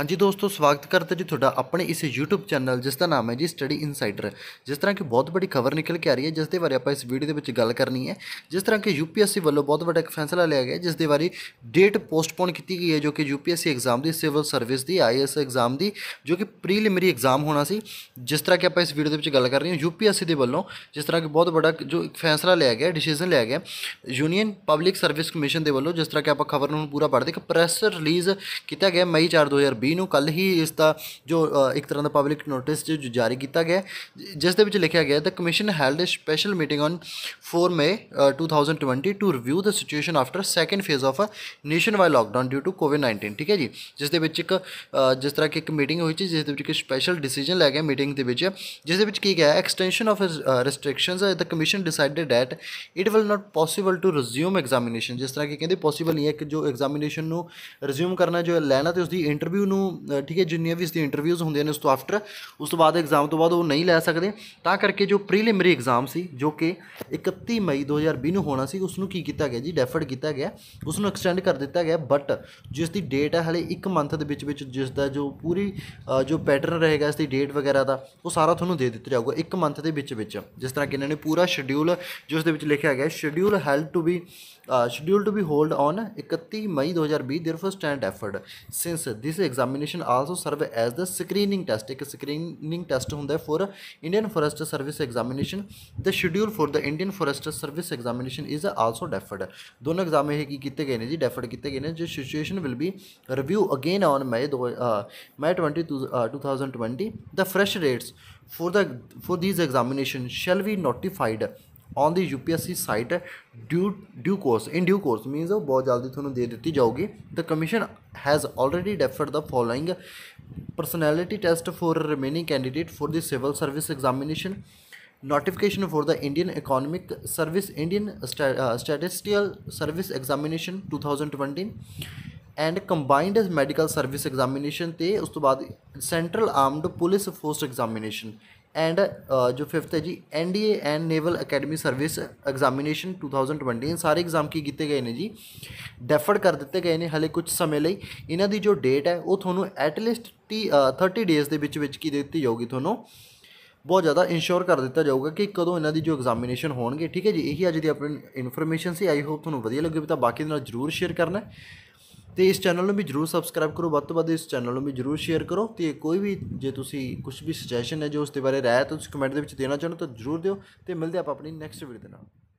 ਹਾਂਜੀ ਦੋਸਤੋ ਸਵਾਗਤ ਕਰਦਾ ਜੀ ਤੁਹਾਡਾ ਆਪਣੇ ਇਸ YouTube ਚੈਨਲ ਜਿਸ ਦਾ ਨਾਮ ਹੈ ਜੀ ਸਟੱਡੀ ਇਨਸਾਈਡਰ ਜਿਸ ਤਰ੍ਹਾਂ ਕਿ ਬਹੁਤ ਵੱਡੀ ਖਬਰ ਨਿਕਲ ਕੇ ਆ ਰਹੀ ਹੈ ਜਿਸ ਦੇ ਬਾਰੇ ਆਪਾਂ ਇਸ ਵੀਡੀਓ ਦੇ ਵਿੱਚ ਗੱਲ ਕਰਨੀ ਹੈ ਜਿਸ ਤਰ੍ਹਾਂ ਕਿ UPSC ਵੱਲੋਂ ਬਹੁਤ ਵੱਡਾ ਇੱਕ ਫੈਸਲਾ ਲਿਆ ਗਿਆ ਜਿਸ ਦੇ ਬਾਰੇ ਡੇਟ ਪੋਸਟਪੋਨ ਕੀਤੀ ਗਈ ਹੈ ਜੋ ਕਿ UPSC ਐਗਜ਼ਾਮ ਦੀ ਸਿਵਲ ਸਰਵਿਸ ਦੀ IAS ਐਗਜ਼ਾਮ ਦੀ ਜੋ ਕਿ ਪ੍ਰੀਲਿਮਿਨਰੀ ਐਗਜ਼ਾਮ ਹੋਣਾ ਸੀ ਜਿਸ ਤਰ੍ਹਾਂ ਕਿ ਆਪਾਂ ਇਸ ਵੀਡੀਓ ਦੇ ਵਿੱਚ ਗੱਲ ਕਰ ਰਹੇ ਹਾਂ UPSC ਦੇ ਵੱਲੋਂ ਜਿਸ ਤਰ੍ਹਾਂ ਕਿ ਬਹੁਤ ਵੱਡਾ ਜੋ ਇੱਕ ਫੈਸਲਾ ਲਿਆ ਗਿਆ ਡਿਸੀਜਨ ਲਿਆ ਗਿਆ ਯੂਨੀਅਨ ਪਬਲਿਕ ਸਰਵਿਸ ਕਮਿਸ਼ਨ ਦੇ ਵੱਲੋਂ ਜਿਸ ਤਰ੍ਹਾਂ ਕਿ ਆਪਾਂ ਖਬਰ ਨੂੰ ਪੂਰਾ ਪੜ੍ਹਦੇ ਕਿ ਪ੍ਰੈਸ ਰਿਲੀਜ਼ ਕੀਤਾ ਗਿਆ ਮਈ 4 2020 20 ਨੂੰ ਕੱਲ ਹੀ ਇਸ ਦਾ ਜੋ ਇੱਕ ਤਰ੍ਹਾਂ ਦਾ ਪਬਲਿਕ ਨੋਟਿਸ ਜੋ ਜਾਰੀ ਕੀਤਾ ਗਿਆ ਜਿਸ ਦੇ ਵਿੱਚ ਲਿਖਿਆ ਗਿਆ the commission held a special meeting on 4 May 2020 to review the situation after second phase of a nationwide lockdown due to ਕੋਵਿਡ-19 ਠੀਕ ਹੈ ਜੀ ਜਿਸ ਦੇ ਵਿੱਚ ਇੱਕ ਜਿਸ ਤਰ੍ਹਾਂ ਕਿ ਇੱਕ ਮੀਟਿੰਗ ਹੋਈ ਸੀ ਜਿਸ ਦੇ ਵਿੱਚ ਇੱਕ ਸਪੈਸ਼ਲ ਡਿਸੀਜਨ ਲਿਆ ਗਿਆ ਮੀਟਿੰਗ ਦੇ ਵਿੱਚ ਜਿਸ ਦੇ ਵਿੱਚ ਕੀ ਗਿਆ extension of restrictions the commission decided that it will not possible to resume examination ਜਿਸ ਤਰ੍ਹਾਂ ਕਿ ਕਹਿੰਦੇ ਪੋਸੀਬਲ ਨਹੀਂ ਹੈ ਕਿ ਜੋ ਐਗਜ਼ਾਮੀਨੇਸ਼ਨ ਨੂੰ ਰਿਜ਼ਿਊਮ ਕਰਨਾ ਜੋ ਲੈਣਾ ਤੇ ਉਸ ਦੀ ਇੰਟਰਵਿਊ ਨੂੰ ਠੀਕ ਹੈ ਜਿੰਨੀਆਂ ਵੀ ਇਸ ਇੰਟਰਵਿਊਜ਼ ਹੁੰਦੀਆਂ ਨੇ ਉਸ ਤੋਂ ਆਫਟਰ ਉਸ ਤੋਂ ਬਾਅਦ ਐਗਜ਼ਾਮ ਤੋਂ ਬਾਅਦ ਉਹ ਨਹੀਂ ਲੈ ਸਕਦੇ ਤਾਂ ਕਰਕੇ ਜੋ ਪ੍ਰੀਲਿਮਿਨਰੀ ਐਗਜ਼ਾਮ ਸੀ ਜੋ ਕਿ 31 ਮਈ 2020 ਨੂੰ ਹੋਣਾ ਸੀ ਉਸ ਨੂੰ ਕੀ ਕੀਤਾ ਗਿਆ ਜੀ ਡੈਫਰਡ ਕੀਤਾ ਗਿਆ ਉਸ ਨੂੰ ਐਕਸਟੈਂਡ ਕਰ ਦਿੱਤਾ ਗਿਆ ਬਟ ਜਿਸ ਦੀ ਡੇਟ ਹੈ ਹਲੇ 1 ਮੰਥ ਦੇ ਵਿੱਚ ਵਿੱਚ ਜਿਸ ਦਾ ਜੋ ਪੂਰੀ ਜੋ ਪੈਟਰਨ ਰਹੇਗਾ ਇਸ ਦੀ ਡੇਟ ਵਗੈਰਾ ਦਾ ਉਹ ਸਾਰਾ ਤੁਹਾਨੂੰ ਦੇ ਦਿੱਤਾ ਜਾਊਗਾ 1 ਮੰਥ ਦੇ ਵਿੱਚ ਵਿੱਚ ਜਿਸ ਤਰ੍ਹਾਂ ਕਿ ਇਹਨਾਂ ਨੇ ਪੂਰਾ ਸ਼ਡਿਊਲ ਜਿਸ ਦੇ ਵਿੱਚ ਲਿਖਿਆ ਗਿਆ schedule held to be schedule to be hold on 31 May 2020 therefore stand deferred since this exam examination also serve as the screening test एक स्क्रीनिंग टैसट होंगे for Indian forest service examination the schedule for the Indian forest service examination is also deferred दोनों exam यह किए गए जी deferred किए गए जो situation will be review again on May दो May twenty to to thousand twenty the fresh rates for the for these examination shall be notified on the UPSC site due due course in due course means ਉਹ ਬਹੁਤ ਜਲਦੀ ਤੁਹਾਨੂੰ ਦੇ ਦਿੱਤੀ ਜਾਊਗੀ the commission has already deferred the following personality test for remaining candidate for the civil service examination notification for the Indian economic service Indian statistical service examination 2020 and combined medical service examination ਤੇ ਉਸ ਤੋਂ ਬਾਅਦ central armed police force examination and ਜੋ 5th ਹੈ ਜੀ NDA and naval academy service examination 2020 ਇਹ ਸਾਰੇ exam ਕੀ ਕੀਤੇ ਗਏ ਨੇ ਜੀ ਡੈਫਰਡ ਕਰ ਦਿੱਤੇ ਗਏ ਨੇ ਹਲੇ ਕੁਝ ਸਮੇਂ ਲਈ ਇਹਨਾਂ ਦੀ ਜੋ ਡੇਟ ਹੈ ਉਹ ਤੁਹਾਨੂੰ ਐਟ ਲੀਸਟ 30 ਡੇਜ਼ ਦੇ ਵਿੱਚ ਵਿੱਚ ਕੀ ਦਿੱਤੀ ਜਾਊਗੀ ਤੁਹਾਨੂੰ ਬਹੁਤ ਜ਼ਿਆਦਾ ਇੰਸ਼ੋਰ ਕਰ ਦਿੱਤਾ ਜਾਊਗਾ ਕਿ ਕਦੋਂ ਇਹਨਾਂ ਦੀ ਜੋ ਐਗਜ਼ਾਮੀਨੇਸ਼ਨ ਹੋਣਗੇ ਠੀਕ ਹੈ ਜੀ ਇਹੀ ਅੱਜ ਦੀ ਆਪਣੀ ਇਨਫੋਰਮੇਸ਼ਨ ਸੀ ਆਈ ਹੋਪ ਤੁਹਾਨੂੰ ਵਧੀਆ ਲੱਗੇ ਤਾਂ ਬਾਕੀ ਦੇ ਨਾਲ ਜਰੂਰ ਸ਼ੇਅਰ ਕਰਨਾ ਤੇ ਇਸ ਚੈਨਲ ਨੂੰ ਵੀ ਜਰੂਰ ਸਬਸਕ੍ਰਾਈਬ ਕਰੋ ਵੱਧ ਤੋਂ ਵੱਧ ਇਸ ਚੈਨਲ ਨੂੰ ਵੀ ਜਰੂਰ ਸ਼ੇਅਰ ਕਰੋ ਤੇ ਕੋਈ ਵੀ ਜੇ ਤੁਸੀਂ ਕੁਝ ਵੀ ਸੁਜੈਸ਼ਨ ਹੈ ਜੋ ਉਸ ਦੇ ਬਾਰੇ ਰਾਇ ਤੁਸੀਂ ਕਮੈਂਟ ਦੇ ਵਿੱਚ ਦੇਣਾ ਚਾਹੁੰਦੇ ਹੋ ਤਾਂ ਜਰੂਰ ਦਿਓ ਤੇ ਮਿਲਦੇ ਆਪਾਂ ਆਪਣੀ ਨੈਕਸਟ ਵੀਡੀਓ ਦੇ ਨਾਲ